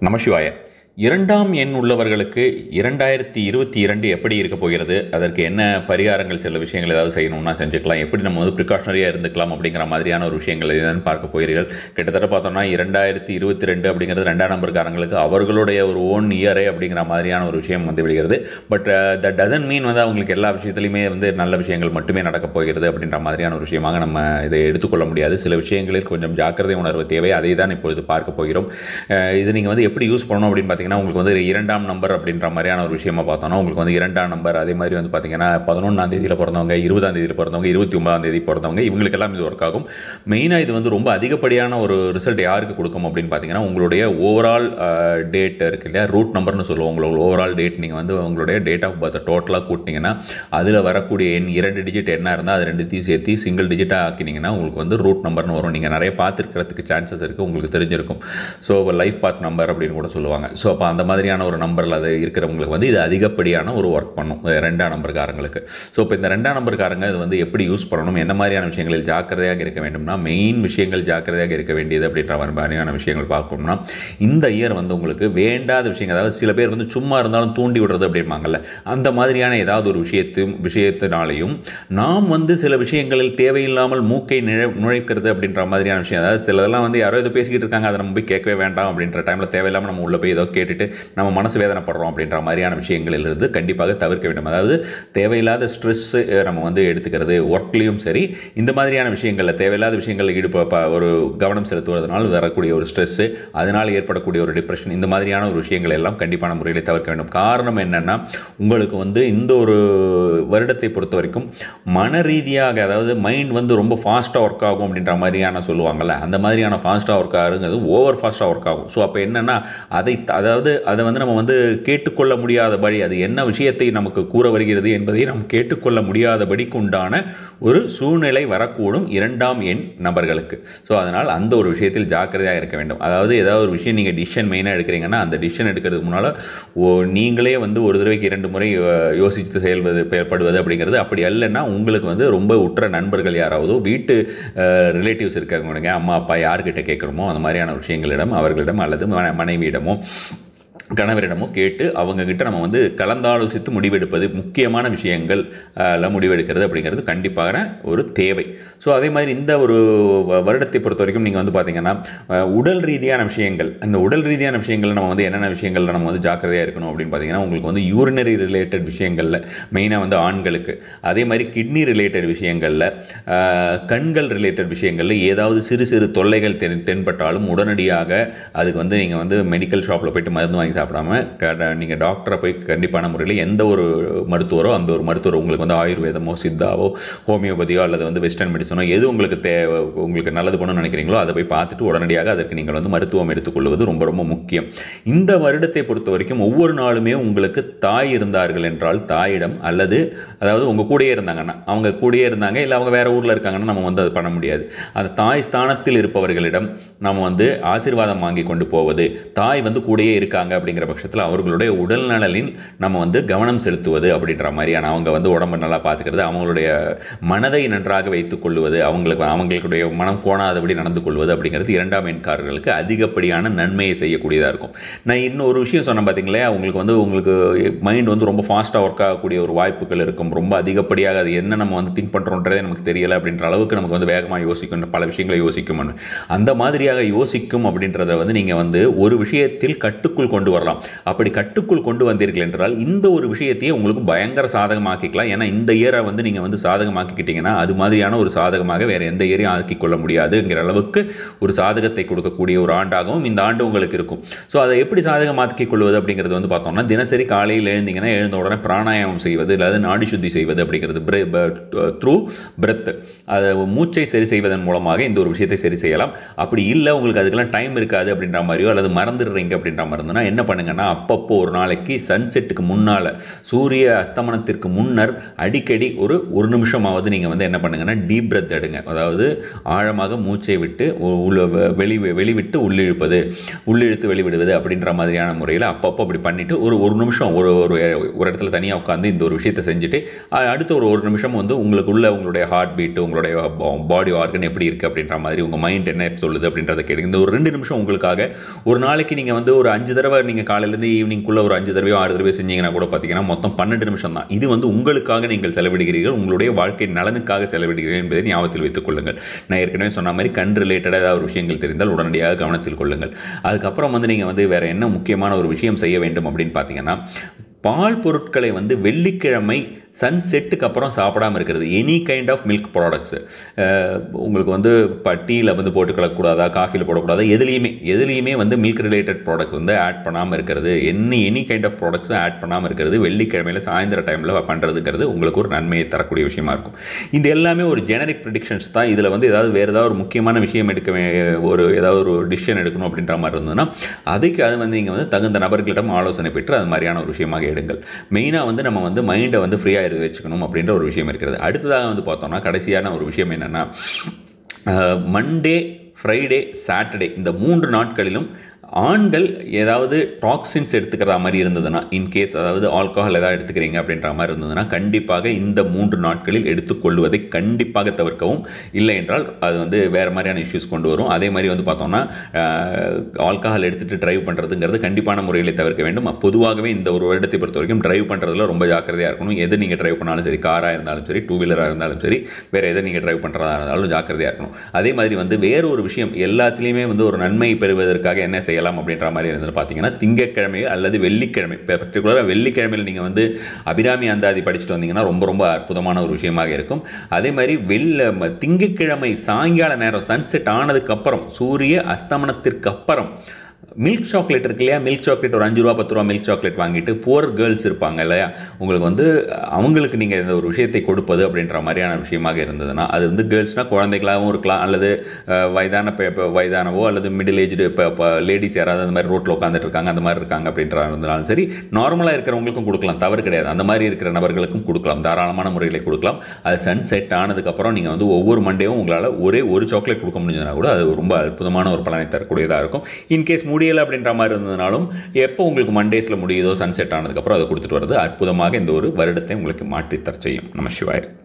Namaskar. இரண்டாம் எண் உள்ளவர்களுக்கு இரண்டாயிரத்தி இருபத்தி இரண்டு எப்படி இருக்க போகிறது அதற்கு என்ன பரிகாரங்கள் சில விஷயங்கள் ஏதாவது செய்யணும்னா செஞ்சுக்கலாம் எப்படி நம்ம வந்து ப்ரிகாஷனரியாக இருந்துக்கலாம் அப்படிங்கிற மாதிரியான ஒரு விஷயங்கள் எதுன்னு பார்க்க போகிறீர்கள் கிட்டத்தட்ட பார்த்தோம்னா இரண்டாயிரத்தி இருபத்தி ரெண்டு அப்படிங்கிறது ரெண்டாம் நம்பர்காரங்களுக்கு அவர்களுடைய ஒரு ஓன் இயரே அப்படிங்கிற மாதிரியான ஒரு விஷயம் வந்து விடுகிறது பட் த டசன் மீன் வந்து அவங்களுக்கு எல்லா விஷயத்துலையுமே வந்து நல்ல விஷயங்கள் மட்டுமே நடக்கப் போகிறது அப்படின்ற மாதிரியான ஒரு விஷயமாக நம்ம இதை எடுத்துக்கொள்ள முடியாது சில விஷயங்களில் கொஞ்சம் ஜாக்கிரதை உணர்வு தேவை அதை தான் இப்பொழுது பார்க்க போகிறோம் இது நீங்கள் வந்து எப்படி யூஸ் பண்ணணும் அப்படின்னு பார்த்திங்கன்னா உங்களுக்கு வந்து இரண்டாம் நம்பர் அப்படின்ற மாதிரியான ஒரு விஷயமா பார்த்தோம்னா உங்களுக்கு வந்து இரண்டாம் நம்பர் அதே மாதிரி வந்து பார்த்திங்கன்னா பதினொன்றாம் தேதியில் பிறந்தவங்க இருபதாம் தேதியில் பிறந்தவங்க இருபத்தி ஒன்பதாம் தேதி பிறந்தவங்க இவங்களுக்கெல்லாம் இது ஒர்க் ஆகும் மெயினாக இது வந்து ரொம்ப அதிகப்படியான ஒரு ரிசல்ட் யாருக்கு கொடுக்கும் அப்படின்னு பார்த்தீங்கன்னா உங்களுடைய ஓவரால் டேட் இருக்கு இல்லையா ரூட் நம்பர்னு சொல்லுவோம் உங்களுக்கு ஓவரால் டேட் நீங்கள் வந்து உங்களுடைய டேட் ஆஃப் பர்த் டோட்டலாக கூட்டினீங்கன்னா அதில் வரக்கூடிய எண் இரண்டு டிஜிட் என்ன இருந்தால் அது ரெண்டுத்தையும் சேர்த்து சிங்கிள் டிஜிட்டாக ஆக்கினீங்கன்னா உங்களுக்கு வந்து ரூட் நம்பர்னு வரும் நீங்கள் நிறைய பார்த்துருக்கிறதுக்கு சான்சஸ் இருக்குது உங்களுக்கு தெரிஞ்சிருக்கும் ஸோ லைஃப் பாத் நம்பர் அப்படின்னு கூட சொல்லுவாங்க ஸோ ஸோ அந்த மாதிரியான ஒரு நம்பரில் அது இருக்கிறவங்களுக்கு வந்து இது அதிகப்படியான ஒரு ஒர்க் பண்ணும் ரெண்டாம் நம்பர்காரங்களுக்கு ஸோ இப்போ இந்த ரெண்டாம் நம்பர்காரங்க இது வந்து எப்படி யூஸ் பண்ணணும் என்ன மாதிரியான விஷயங்களில் ஜாக்கிரதையாக இருக்க வேண்டும்னா மெயின் விஷயங்கள் ஜாக்கிரதையாக இருக்க வேண்டியது அப்படின்ற மாதிரியான விஷயங்கள் பார்க்கணும்னா இந்த இயர் வந்து உங்களுக்கு வேண்டாத விஷயங்கள் அதாவது சில பேர் வந்து சும்மா இருந்தாலும் தூண்டி விடுறது அப்படிம்பாங்கல்ல அந்த மாதிரியான ஏதாவது ஒரு விஷயத்தையும் விஷயத்தினாலையும் நாம் வந்து சில விஷயங்களில் தேவையில்லாமல் மூக்கை நிழ நுழைக்கிறது அப்படின்ற மாதிரியான விஷயம் அதாவது சிலதெல்லாம் வந்து யாரோ இதை பேசிக்கிட்டு இருக்காங்க அதை நம்ம போய் கேட்கவே வேண்டாம் அப்படின்ற டைமில் தேவையில்லாமல் நம்ம உள்ளே போய் ஏதோ கேட்டு கேட்டுட்டு நம்ம மனசு வேதனைப்படுறோம் அப்படின்ற மாதிரியான விஷயங்களிலிருந்து கண்டிப்பாக தவிர்க்க வேண்டும் அதாவது தேவையில்லாத ஸ்ட்ரெஸ்ஸு நம்ம வந்து எடுத்துக்கிறது ஒர்க்லேயும் சரி இந்த மாதிரியான விஷயங்களில் தேவையில்லாத விஷயங்களில் ஈடுப ஒரு கவனம் செலுத்துவதனால் வரக்கூடிய ஒரு ஸ்ட்ரெஸ்ஸு அதனால் ஏற்படக்கூடிய ஒரு டிப்ரெஷன் இந்த மாதிரியான ஒரு விஷயங்கள் எல்லாம் கண்டிப்பான முறையில் தவிர்க்க வேண்டும் காரணம் என்னென்னா உங்களுக்கு வந்து இந்த ஒரு வருடத்தை பொறுத்த வரைக்கும் மன ரீதியாக அதாவது மைண்ட் வந்து ரொம்ப ஃபாஸ்ட்டாக ஒர்க் ஆகும் அப்படின்ற மாதிரியான சொல்லுவாங்கள்ல அந்த மாதிரியான ஃபாஸ்ட்டாக ஒர்க் ஆகுங்கிறது ஓவர் ஃபாஸ்ட்டாக ஒர்க் ஆகும் ஸோ அப்போ என்னென்னா அதை அதை அதாவது அதை வந்து நம்ம வந்து கேட்டுக்கொள்ள முடியாதபடி அது என்ன விஷயத்தை நமக்கு கூற வருகிறது என்பதை நாம் கேட்டுக்கொள்ள முடியாதபடிக்கு உண்டான ஒரு சூழ்நிலை வரக்கூடும் இரண்டாம் எண் நபர்களுக்கு ஸோ அதனால் அந்த ஒரு விஷயத்தில் ஜாக்கிரதையாக இருக்க வேண்டும் அதாவது ஏதாவது ஒரு விஷயம் நீங்கள் டிஷன் மெயினாக எடுக்கிறீங்கன்னா அந்த டிஷன் எடுக்கிறதுக்கு முன்னால் நீங்களே வந்து ஒரு தடவைக்கு இரண்டு முறை யோசித்து செயல்பது செயல்படுவது அப்படிங்கிறது அப்படி அல்லைன்னா உங்களுக்கு வந்து ரொம்ப உற்ற நண்பர்கள் யாராவது வீட்டு ரிலேட்டிவ்ஸ் இருக்காங்க அம்மா அப்பா யார்கிட்ட கேட்குறோமோ அந்த மாதிரியான விஷயங்களிடம் அவர்களிடம் அல்லது மனைவியிடமோ கணவரிடமும் கேட்டு அவங்கக்கிட்ட நம்ம வந்து கலந்தாலோசித்து முடிவெடுப்பது முக்கியமான விஷயங்கள் முடிவெடுக்கிறது அப்படிங்கிறது கண்டிப்பாக ஒரு தேவை ஸோ அதே மாதிரி இந்த ஒரு வருடத்தை பொறுத்த வரைக்கும் நீங்கள் வந்து பார்த்திங்கன்னா உடல் ரீதியான விஷயங்கள் அந்த உடல் ரீதியான விஷயங்கள் நம்ம வந்து என்னென்ன விஷயங்களில் நம்ம வந்து ஜாக்கிரதையாக இருக்கணும் அப்படின்னு பார்த்திங்கன்னா உங்களுக்கு வந்து யூரினரி ரிலேட்டட் விஷயங்களில் மெயினாக வந்து ஆண்களுக்கு அதே மாதிரி கிட்னி ரிலேட்டட் விஷயங்களில் கண்கள் ரிலேட்டட் விஷயங்களில் ஏதாவது சிறு சிறு தொல்லைகள் தென் தென்பட்டாலும் உடனடியாக அதுக்கு வந்து நீங்கள் வந்து மெடிக்கல் ஷாப்பில் போய்ட்டு மருந்து வாங்கி சாப்பிடாம க நீங்கள் டாக்டரை போய் கண்டிப்பான முறையில் எந்த ஒரு மருத்துவரோ அந்த ஒரு மருத்துவர் உங்களுக்கு வந்து ஆயுர்வேதமோ சித்தாவோ ஹோமியோபதியோ அல்லது வந்து வெஸ்டர்ன் மெடிசனோ எது உங்களுக்கு தேவை உங்களுக்கு நல்லது பண்ணணும்னு நினைக்கிறீங்களோ அதை போய் பார்த்துட்டு உடனடியாக அதற்கு நீங்கள் வந்து மருத்துவம் எடுத்துக்கொள்வது ரொம்ப ரொம்ப முக்கியம் இந்த வருடத்தை பொறுத்த வரைக்கும் ஒவ்வொரு நாளுமே உங்களுக்கு தாய் இருந்தார்கள் என்றால் தாயிடம் அல்லது அதாவது உங்கள் கூடயே இருந்தாங்கன்னா அவங்க கூடயே இருந்தாங்க இல்லை அவங்க வேறு ஊரில் இருக்காங்கன்னா நம்ம வந்து அதை பண்ண முடியாது அந்த தாய் ஸ்தானத்தில் இருப்பவர்களிடம் நம்ம வந்து ஆசீர்வாதம் வாங்கி கொண்டு போவது தாய் வந்து கூடயே இருக்காங்க அப்படிங்கிற பட்சத்தில் அவர்களுடைய உடல்நலனில் நம்ம வந்து கவனம் செலுத்துவது அப்படின்ற மாதிரியான அவங்க வந்து உடம்பு நல்லா பார்த்துக்கிறது அவங்களுடைய மனதை நன்றாக வைத்துக் கொள்வது அவங்களுக்கு அவங்களுடைய மனம் கோணாதபடி நடந்து கொள்வது அப்படிங்கிறது இரண்டாம் எண்காரர்களுக்கு அதிகப்படியான நன்மையை செய்யக்கூடியதாக இருக்கும் நான் இன்னொரு விஷயம் சொன்னேன் பார்த்தீங்களே அவங்களுக்கு வந்து உங்களுக்கு மைண்ட் வந்து ரொம்ப ஃபாஸ்ட்டாக ஒர்க் ஆகக்கூடிய ஒரு வாய்ப்புகள் இருக்கும் ரொம்ப அதிகப்படியாக அது என்ன நம்ம வந்து திங்க் பண்ணுறோன்றதே நமக்கு தெரியலை அப்படின்ற அளவுக்கு நமக்கு வந்து வேகமாக யோசிக்கும் பல விஷயங்களை யோசிக்கும் அந்த மாதிரியாக யோசிக்கும் அப்படின்றத வந்து நீங்கள் வந்து ஒரு விஷயத்தில் கட்டுக்குள் கொண்டு வரலாம் அப்படி கட்டுக்குள் கொண்டு வந்தீர்கள் என்றால் இந்த ஒரு விஷயத்தையே உங்களுக்கு பயங்கர சாதகமாக்கிக்கலாம் ஏன்னா இந்த இயரை வந்து நீங்கள் வந்து சாதகமாக்கிக்கிட்டீங்கன்னா அது மாதிரியான ஒரு சாதகமாக வேறு எந்த இயரையும் ஆக்கிக்கொள்ள முடியாதுங்கிற அளவுக்கு ஒரு சாதகத்தை கொடுக்கக்கூடிய ஒரு ஆண்டாகவும் இந்த ஆண்டு உங்களுக்கு இருக்கும் ஸோ அதை எப்படி சாதகமாக்கிக் கொள்வது அப்படிங்கிறது வந்து பார்த்தோம்னா தினசரி காலையில் எழுந்தீங்கன்னா எழுந்த உடனே பிராணாயாமம் செய்வது இல்லாத நாடி சுத்தி செய்வது அப்படிங்கிறது த்ரூ பிரத் அதை மூச்சை சரி செய்வதன் மூலமாக இந்த ஒரு விஷயத்தை சரி செய்யலாம் அப்படி இல்லை உங்களுக்கு அதுக்கெல்லாம் டைம் இருக்காது அப்படின்ற மாதிரியோ அல்லது மறந்துடுறீங்க அப்படின்ற மருந்துனா என்ன பண்ணுங்கன்னா அப்பப்போ ஒரு நாளைக்கு சன்செட்டுக்கு முன்னால் சூரிய அஸ்தமனத்திற்கு முன்னர் அடிக்கடி ஒரு ஒரு நிமிஷமாவது நீங்கள் வந்து என்ன பண்ணுங்கன்னா டீப் பிரெத் எடுங்க அதாவது ஆழமாக மூச்சை விட்டு உள்ள வெளி வெளிவிட்டு உள்ளிழுப்பது உள்ளிழுத்து வெளிவிடுவது அப்படின்ற மாதிரியான முறையில் அப்பப்போ அப்படி பண்ணிவிட்டு ஒரு ஒரு நிமிஷம் ஒரு ஒரு ஒரு இடத்துல தனியாக உட்காந்து இந்த ஒரு விஷயத்தை செஞ்சுட்டு அடுத்த ஒரு ஒரு நிமிஷம் வந்து உங்களுக்கு உள்ள உங்களுடைய ஹார்ட் பீட்டு உங்களுடைய பாடி ஆர்கன் எப்படி இருக்குது அப்படின்ற மாதிரி உங்கள் மைண்ட் என்ன சொல்லுது அப்படின்றத கேட்டு இந்த ஒரு ரெண்டு நிமிஷம் உங்களுக்காக ஒரு நாளைக்கு நீங்கள் வந்து ஒரு அஞ்சு தடவை நீங்கள் நீங்கள் காலையிலேருந்து ஈவினிங்குள்ளே ஒரு அஞ்சு தடவையோ ஆறு தடவையோ செஞ்சீங்கன்னா கூட பார்த்தீங்கன்னா மொத்தம் பன்னெண்டு நிமிஷம் தான் இது வந்து உங்களுக்காக நீங்கள் செலவிடுகிறீர்கள் உங்களுடைய வாழ்க்கை நலனுக்காக செலவிடுகிறீர்கள் என்பதை ஞாபகத்தில் வைத்துக் கொள்ளுங்கள் நான் ஏற்கனவே சொன்ன மாதிரி கண் ரிலேட்டடாக ஏதாவது ஒரு விஷயங்கள் தெரிந்தால் உடனடியாக கவனத்தில் கொள்ளுங்கள் அதுக்கப்புறம் வந்து நீங்கள் வந்து வேறு என்ன முக்கியமான ஒரு விஷயம் செய்ய வேண்டும் அப்படின்னு பார்த்தீங்கன்னா பால் பொருட்களை வந்து வெள்ளிக்கிழமை சன் செட்டுக்கு அப்புறம் சாப்பிடாமல் இருக்கிறது any kind of milk products உங்களுக்கு வந்து பட்டியில் வந்து போட்டுக்கக்கூடாதா காஃபியில் போடக்கூடாதா எதுலேயுமே எதுலேயுமே வந்து மில்க் ரிலேட்டட் ப்ராடக்ட்ஸ் வந்து ஆட் பண்ணாமல் இருக்கிறது என்ன எனி கைண்ட் ஆஃப் ப்ராடக்ட்ஸும் ஆட் பண்ணாமல் இருக்கிறது வெள்ளிக்கிழமையில் சாயந்தர டைமில் பண்ணுறதுங்கிறது உங்களுக்கு ஒரு நன்மையை தரக்கூடிய விஷயமா இருக்கும் இது எல்லாமே ஒரு ஜெனரிக் ப்ரிடிக்ஷன்ஸ் தான் இதில் வந்து ஏதாவது வேறு ஏதாவது ஒரு முக்கியமான விஷயம் எடுக்க ஒரு ஏதாவது ஒரு டிசிஷன் எடுக்கணும் அப்படின்ற மாதிரி இருந்ததுன்னா அதுக்கு அது வந்து நீங்கள் வந்து தகுந்த நபர்களிடம் ஆலோசனை பெற்று அது மாதிரியான ஒரு விஷயமாக எடுங்கள் மெயினாக வந்து நம்ம வந்து மைண்டை வந்து ஃப்ரீயாக எடுத்து வச்சுக்கணும் அப்படின்ற ஒரு விஷயம் இருக்கிறது அடுத்ததாக வந்து பார்த்தோம்னா கடைசியான ஒரு விஷயம் என்னென்னா மண்டே ஃப்ரைடே சாட்டர்டே இந்த மூன்று நாட்களிலும் ஆண்கள் ஏதாவது டாக்ஸின்ஸ் எடுத்துக்கிற மாதிரி இருந்ததுன்னா இன்கேஸ் அதாவது ஆல்கஹால் ஏதாவது எடுத்துக்கிறீங்க அப்படின்ற மாதிரி இருந்ததுன்னா கண்டிப்பாக இந்த மூன்று நாட்களில் எடுத்துக்கொள்வதை கண்டிப்பாக தவிர்க்கவும் இல்லை என்றால் அது வந்து வேறு மாதிரியான இஷ்யூஸ் கொண்டு வரும் அதே மாதிரி வந்து பார்த்தோம்னா ஆல்கஹால் எடுத்துகிட்டு ட்ரைவ் பண்ணுறதுங்கிறது கண்டிப்பான முறையில் தவிர்க்க வேண்டும் பொதுவாகவே இந்த ஒரு வருடத்தை பொறுத்த வரைக்கும் ட்ரைவ் பண்ணுறதுல ரொம்ப ஜாக்கிரதையாக இருக்கணும் எது நீங்கள் ட்ரைவ் பண்ணாலும் சரி காராக இருந்தாலும் சரி டூ வீலராக இருந்தாலும் சரி வேறு எதை நீங்கள் ட்ரைவ் பண்ணுறதா இருந்தாலும் ஜாக்கிரதையாக இருக்கணும் அதே மாதிரி வந்து வேறு ஒரு விஷயம் எல்லாத்துலேயுமே வந்து ஒரு நன்மை பெறுவதற்காக என்ன செய்ய செய்யலாம் அப்படின்ற மாதிரி இருந்தது பார்த்தீங்கன்னா திங்கக்கிழமை அல்லது வெள்ளிக்கிழமை பர்டிகுலராக வெள்ளிக்கிழமையில் நீங்கள் வந்து அபிராமி அந்தாதி படிச்சுட்டு வந்தீங்கன்னா ரொம்ப ரொம்ப அற்புதமான ஒரு விஷயமாக இருக்கும் அதே மாதிரி வெள்ள திங்கக்கிழமை சாயங்கால நேரம் சன்செட் ஆனதுக்கப்புறம் சூரிய அஸ்தமனத்திற்கு அப்புறம் மில்க் சாக்லேட் இருக்கு இல்லையா மில்க் சாக்லேட் ஒரு அஞ்சு ரூபா பத்து ரூபா மில்க் சாக்லேட் வாங்கிட்டு புவர் கேர்ள்ஸ் இருப்பாங்க இல்லையா உங்களுக்கு வந்து அவங்களுக்கு நீங்கள் இந்த ஒரு விஷயத்தை கொடுப்பது அப்படின்ற மாதிரியான விஷயமாக இருந்ததுன்னா அது வந்து கேர்ள்ஸ்னால் குழந்தைகளாகவும் இருக்கலாம் அல்லது வயதான பே வயதானவோ அல்லது மிடில் ஏஜ்டு இப்போ லேடிஸ் யாராவது அந்த மாதிரி ரோட்டில் உட்காந்துட்டு இருக்காங்க அந்த மாதிரி இருக்காங்க அப்படின்ற இருந்தாலும் சரி நார்மலாக இருக்கிறவங்களுக்கும் கொடுக்கலாம் தவறு கிடையாது அந்த மாதிரி இருக்கிற நபர்களுக்கும் கொடுக்கலாம் தாராளமான முறையில் கொடுக்கலாம் அது சன் செட் ஆனதுக்கப்புறம் நீங்கள் வந்து ஒவ்வொரு மண்டேவும் உங்களால் ஒரே ஒரு சாக்லேட் கொடுக்க முடிஞ்சதுனா கூட அது ரொம்ப அற்புதமான ஒரு பலனை தரக்கூடியதாக இருக்கும் இன்கேஸ் மூடி முடியலை அப்படின்ற மாதிரி இருந்ததுனாலும் எப்போ உங்களுக்கு மண்டேஸில் முடியுதோ சன்செட் ஆனதுக்கப்புறம் அதை கொடுத்துட்டு வர்றது அற்புதமாக இந்த ஒரு வருடத்தை உங்களுக்கு மாற்றித்தர செய்யும் நம்ம சிவாயிரு